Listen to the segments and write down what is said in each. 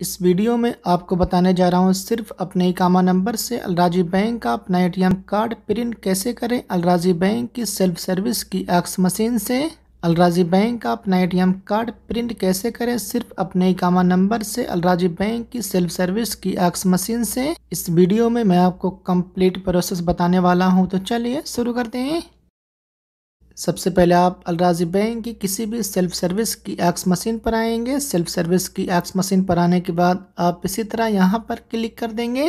इस वीडियो में आपको बताने जा रहा हूँ सिर्फ अपने इकामा नंबर से अलराजी बैंक का अपना एटीएम कार्ड प्रिंट कैसे करें अलराजी बैंक की सेल्फ सर्विस की एक्स मशीन से अलराजी बैंक का अपना एटीएम कार्ड प्रिंट कैसे करें सिर्फ अपने इकामा नंबर से अलराजी बैंक की सेल्फ सर्विस की एक्स मशीन से इस वीडियो में मैं आपको कम्प्लीट प्रोसेस बताने वाला हूँ तो चलिए शुरू करते हैं सबसे पहले आप अलराजी बैंक की किसी भी सेल्फ सर्विस की एक्स मशीन पर आएंगे सेल्फ सर्विस की एक्स मशीन पर आने के बाद आप इसी तरह यहाँ पर क्लिक कर देंगे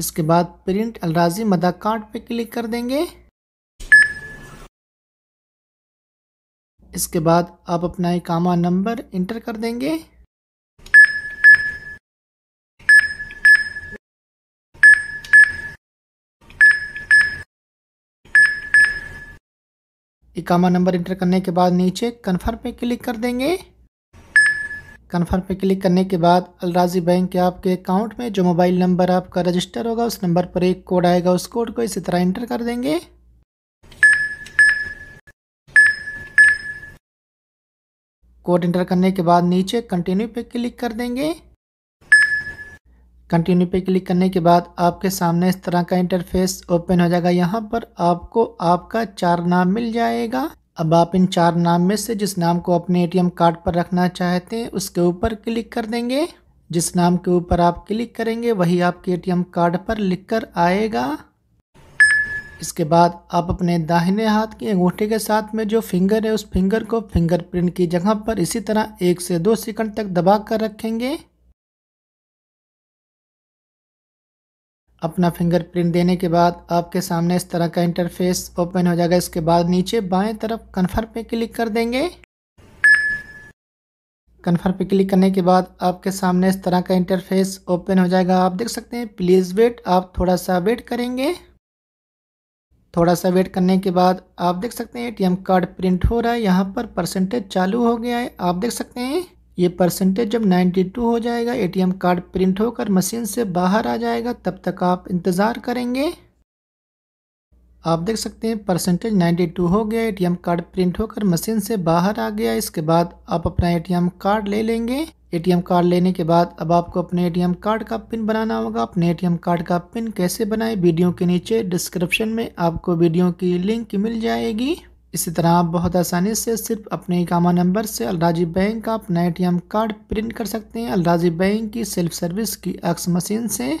इसके बाद प्रिंट अलराजी मदा कार्ड पे क्लिक कर देंगे इसके बाद आप अपना इकामा नंबर इंटर कर देंगे इकामा नंबर इंटर करने के बाद नीचे कन्फर्म पे क्लिक कर देंगे कन्फर्म पे क्लिक करने के बाद अलराजी बैंक के आपके अकाउंट में जो मोबाइल नंबर आपका रजिस्टर होगा उस नंबर पर एक कोड आएगा उस कोड को इसी तरह इंटर कर देंगे कोड इंटर करने के बाद नीचे कंटिन्यू पे क्लिक कर देंगे कंटिन्यू पे क्लिक करने के बाद आपके सामने इस तरह का इंटरफेस ओपन हो जाएगा यहाँ पर आपको आपका चार नाम मिल जाएगा अब आप इन चार नाम में से जिस नाम को अपने एटीएम कार्ड पर रखना चाहते हैं उसके ऊपर क्लिक कर देंगे जिस नाम के ऊपर आप क्लिक करेंगे वही आपके एटीएम कार्ड पर लिख कर आएगा इसके बाद आप अपने दाहिने हाथ के अंगूठे के साथ में जो फिंगर है उस फिंगर को फिंगरप्रिंट की जगह पर इसी तरह एक से दो सेकंड तक दबा कर रखेंगे अपना फिंगरप्रिंट देने के बाद आपके सामने इस तरह का इंटरफेस ओपन हो जाएगा इसके बाद नीचे बाएं तरफ कन्फर्म पे क्लिक कर देंगे कन्फर्म पे क्लिक करने के बाद आपके सामने इस तरह का इंटरफेस ओपन हो जाएगा आप देख सकते हैं प्लीज़ वेट आप थोड़ा सा वेट करेंगे थोड़ा सा वेट करने के बाद आप देख सकते हैं एटीएम कार्ड प्रिंट हो रहा है यहाँ पर परसेंटेज चालू हो गया है आप देख सकते हैं ये परसेंटेज जब 92 हो जाएगा एटीएम कार्ड प्रिंट होकर मशीन से बाहर आ जाएगा तब तक आप इंतज़ार करेंगे आप देख सकते हैं परसेंटेज 92 हो गया एटीएम कार्ड प्रिंट होकर मशीन से बाहर आ गया इसके बाद आप अपना एटीएम कार्ड ले लेंगे एटीएम कार्ड लेने के बाद अब आपको अपने एटीएम कार्ड का पिन बनाना होगा अपने एटीएम कार्ड का पिन कैसे बनाएं वीडियो के नीचे डिस्क्रिप्शन में आपको वीडियो की लिंक मिल जाएगी इसी तरह आप बहुत आसानी से सिर्फ अपने इकामा नंबर से अलराजी बैंक का अपना ए कार्ड प्रिंट कर सकते हैं अलराजी बैंक की सेल्फ सर्विस की अक्स मशीन से